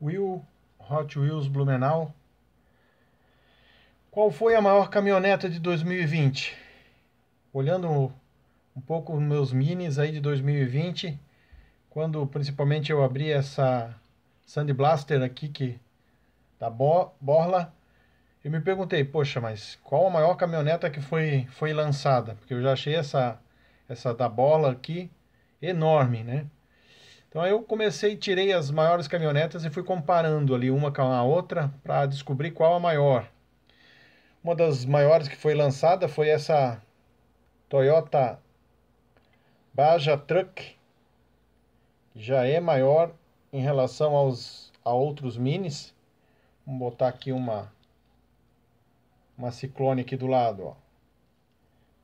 Will Hot Wheels Blumenau. Qual foi a maior caminhoneta de 2020? Olhando um pouco meus minis aí de 2020, quando principalmente eu abri essa Sand Blaster aqui que da Borla, eu me perguntei, poxa, mas qual a maior caminhoneta que foi foi lançada? Porque eu já achei essa essa da Borla aqui enorme, né? Então aí eu comecei, tirei as maiores caminhonetas e fui comparando ali uma com a outra para descobrir qual a maior. Uma das maiores que foi lançada foi essa Toyota Baja Truck. Já é maior em relação aos a outros minis. Vamos botar aqui uma uma ciclone aqui do lado, ó.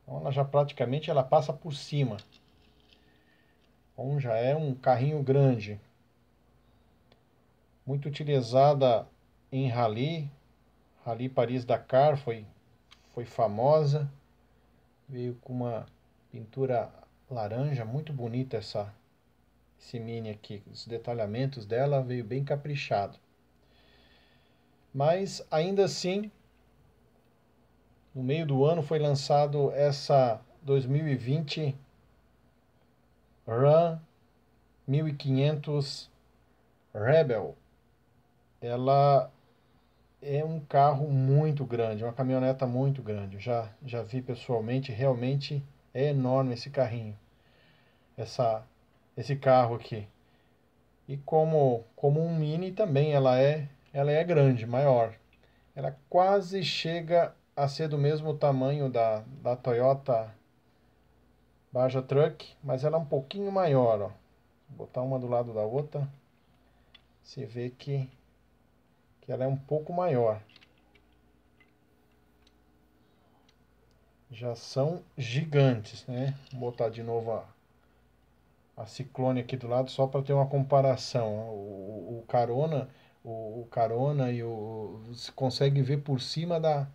Então ela já praticamente ela passa por cima. Bom, já é um carrinho grande. Muito utilizada em rally. Rally Paris-Dakar foi, foi famosa. Veio com uma pintura laranja, muito bonita essa esse mini aqui. Os detalhamentos dela veio bem caprichado. Mas ainda assim, no meio do ano foi lançado essa 2020 Run 1500 Rebel. Ela é um carro muito grande, uma caminhoneta muito grande. já já vi pessoalmente, realmente é enorme esse carrinho. Essa esse carro aqui. E como como um mini também ela é ela é grande, maior. Ela quase chega a ser do mesmo tamanho da da Toyota Baja Truck, mas ela é um pouquinho maior, ó botar uma do lado da outra, você vê que, que ela é um pouco maior. Já são gigantes, né? Vou botar de novo a, a Ciclone aqui do lado, só para ter uma comparação. O, o Carona o, o Carona e o... Você consegue ver por cima da...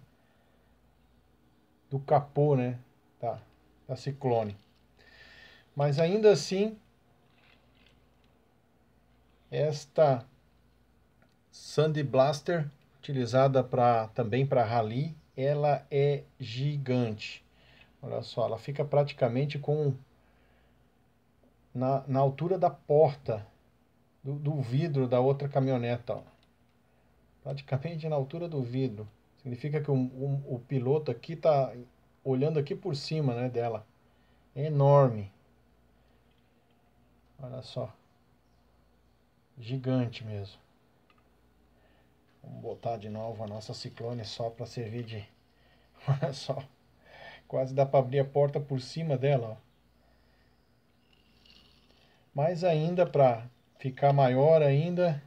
Do capô, né? tá da Ciclone. Mas ainda assim, esta Sandy Blaster, utilizada para também para rally, ela é gigante. Olha só, ela fica praticamente com na, na altura da porta do, do vidro da outra caminhoneta. Ó. Praticamente na altura do vidro. Significa que o, o, o piloto aqui está olhando aqui por cima né, dela. É enorme. Olha só gigante mesmo. Vamos botar de novo a nossa ciclone só para servir de... Olha só, quase dá para abrir a porta por cima dela. Ó. Mas ainda para ficar maior ainda,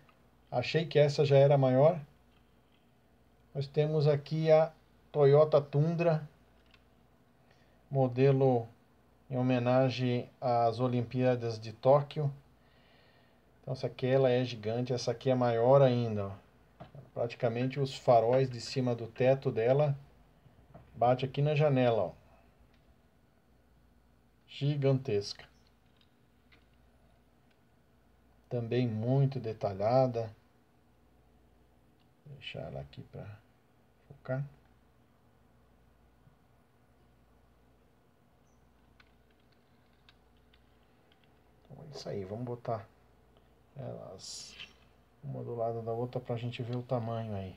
achei que essa já era maior. Nós temos aqui a Toyota Tundra, modelo em homenagem às Olimpíadas de Tóquio. Então essa aqui ela é gigante, essa aqui é maior ainda. Ó. Praticamente os faróis de cima do teto dela bate aqui na janela. Ó. Gigantesca. Também muito detalhada. Vou deixar ela aqui para focar. Então é isso aí, vamos botar elas uma do lado da outra para a gente ver o tamanho aí.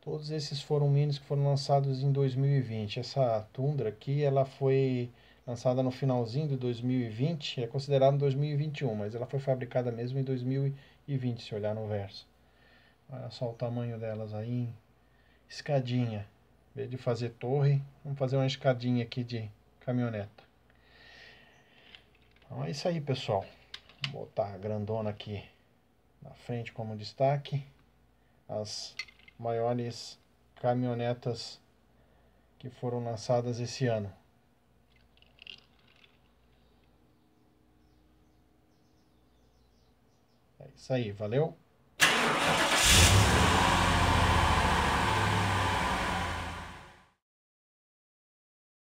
Todos esses foram minis que foram lançados em 2020. Essa Tundra aqui, ela foi lançada no finalzinho de 2020, é considerada 2021, mas ela foi fabricada mesmo em 2020, se olhar no verso. Olha só o tamanho delas aí, escadinha. Em vez de fazer torre, vamos fazer uma escadinha aqui de caminhoneta. Então é isso aí, pessoal. Vou botar a grandona aqui na frente como destaque. As maiores caminhonetas que foram lançadas esse ano. É isso aí, valeu!